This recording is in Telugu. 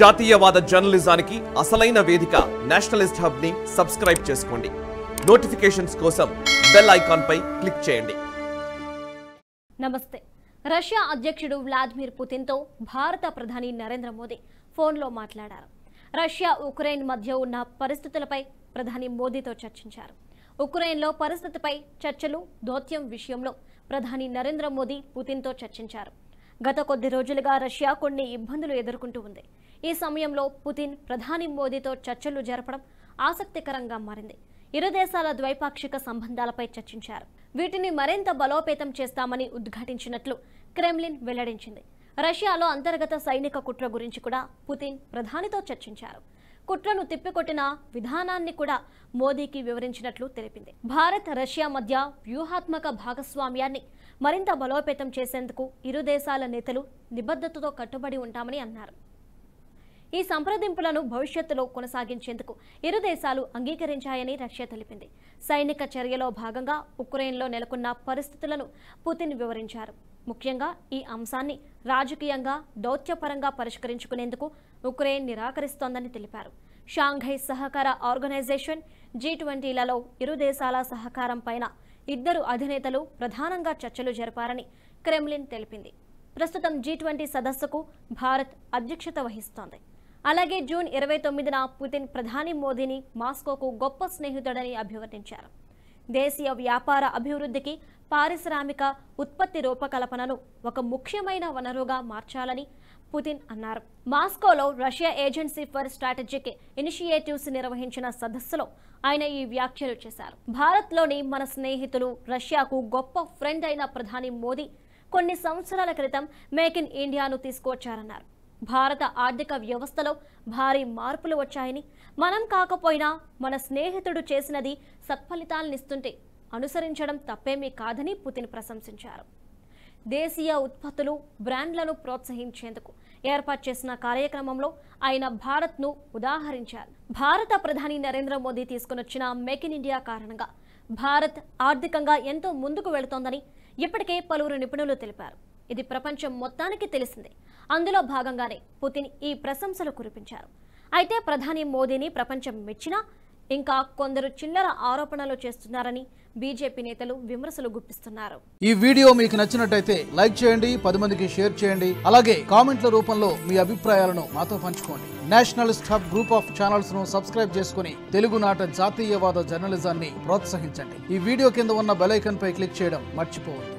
జాతీయవాద జర్నలిజానికి అసలైన వేదిక నేషనలిస్ట్ హబ్ ని సబ్స్క్రైబ్ చేసుకోండి నోటిఫికేషన్స్ కోసం బెల్ ఐకాన్ పై క్లిక్ చేయండి నమస్తే రష్యా అధ్యక్షుడు వ్లాదిమిర్ పుతిన్తో భారత ప్రధాని నరేంద్ర మోదీ ఫోన్లో మాట్లాడారు రష్యా ఉక్రెయిన్ మధ్య ఉన్న పరిస్థితులపై ప్రధాని మోదీతో చర్చించారు ఉక్రెయిన్లో పరిస్థితిపై చర్చలు దౌత్యం విషయంలో ప్రధాని నరేంద్ర మోదీ పుతిన్తో చర్చించారు గత కొద్ది రోజులుగా రష్యా కొన్ని ఇబ్బందులు ఎదుర్కొంటూ ఉంది ఈ సమయంలో పుతిన్ ప్రధాని మోదీతో చర్చలు జరపడం ఆసక్తికరంగా మారింది ఇరు దేశాల ద్వైపాక్షిక సంబంధాలపై చర్చించారు వీటిని మరింత బలోపేతం చేస్తామని ఉద్ఘాటించినట్లు క్రెమ్లిన్ వెల్లడించింది రష్యాలో అంతర్గత సైనిక కుట్ర గురించి కూడా పుతిన్ ప్రధానితో చర్చించారు కుట్రను తిప్పికొట్టిన విధానాన్ని కూడా మోదీకి వివరించినట్లు తెలిపింది భారత్ రష్యా మధ్య వ్యూహాత్మక భాగస్వామ్యాన్ని మరింత బలోపేతం చేసేందుకు ఇరు దేశాల నేతలు నిబద్ధతతో కట్టుబడి ఉంటామని అన్నారు ఈ సంప్రదింపులను భవిష్యత్తులో కొనసాగించేందుకు ఇరు దేశాలు అంగీకరించాయని రష్యా తెలిపింది సైనిక చర్యలో భాగంగా ఉక్రెయిన్లో నెలకొన్న పరిస్థితులను పుతిన్ వివరించారు ముఖ్యంగా ఈ అంశాన్ని రాజకీయంగా దౌత్యపరంగా పరిష్కరించుకునేందుకు ఉక్రెయిన్ నిరాకరిస్తోందని తెలిపారు షాంఘై సహకార ఆర్గనైజేషన్ జీ ట్వంటీలలో ఇరు దేశాల సహకారం పైన ఇద్దరు అధినేతలు ప్రధానంగా చర్చలు జరిపారని క్రెమ్లిన్ తెలిపింది ప్రస్తుతం జీ ట్వంటీ సదస్సుకు భారత్ అధ్యక్షత వహిస్తోంది అలాగే జూన్ ఇరవై తొమ్మిదిన పుతిన్ ప్రధాని మోదీని మాస్కోకు గొప్ప స్నేహితుడని అభివర్ణించారు దేశీయ వ్యాపార అభివృద్ధికి పారిశ్రామిక ఉత్పత్తి రూపకల్పనను ఒక ముఖ్యమైన వనరుగా మార్చాలని పుతిన్ అన్నారు మాస్కోలో Russia agency for strategic initiatives నిర్వహించిన సదస్సులో ఆయన ఈ వ్యాఖ్యలు చేశారు భారత్లోని మన స్నేహితులు రష్యాకు గొప్ప ఫ్రెండ్ అయిన ప్రధాని మోదీ కొన్ని సంవత్సరాల క్రితం మేక్ ఇన్ ఇండియాను తీసుకొచ్చారన్నారు భారత ఆర్థిక వ్యవస్థలో భారీ మార్పులు వచ్చాయని మనం కాకపోయినా మన స్నేహితుడు చేసినది సత్ఫలితాలనిస్తుంటే అనుసరించడం తప్పేమీ కాదని పుతిన్ ప్రశంసించారు దేశీయ ఉత్పత్తులు బ్రాండ్లను ప్రోత్సహించేందుకు ఏర్పాటు చేసిన కార్యక్రమంలో ఆయన భారత్ను ఉదాహరించారు భారత ప్రధాని నరేంద్ర మోదీ తీసుకునొచ్చిన మేక్ ఇన్ ఇండియా కారణంగా భారత్ ఆర్థికంగా ఎంతో ముందుకు వెళుతోందని ఇప్పటికే పలువురు నిపుణులు తెలిపారు ఇది ప్రపంచం మొత్తానికి తెలిసిందే అందులో భాగంగానే పుతిన్ ఈ ప్రశంసలు కురిపించారు అయితే ప్రధాని మోదీని ప్రపంచం మెచ్చినా ఇంకా కొందరు చిల్లర ఆరోపణలు చేస్తున్నారని బీజేపీ నేతలు విమర్శలు గుప్పిస్తున్నారు ఈ వీడియో మీకు నచ్చినట్టయితే లైక్ చేయండి పది మందికి షేర్ చేయండి అలాగే కామెంట్ల రూపంలో మీ అభిప్రాయాలను మాతో పంచుకోండి national stop group of channels ను సబ్స్క్రైబ్ చేసుకుని తెలుగునాట జాతీయవాద జర్నలిజాన్ని ప్రోత్సహించండి ఈ వీడియో కింద ఉన్న బెలైకన్ పై క్లిక్ చేయడం మర్చిపోవద్దు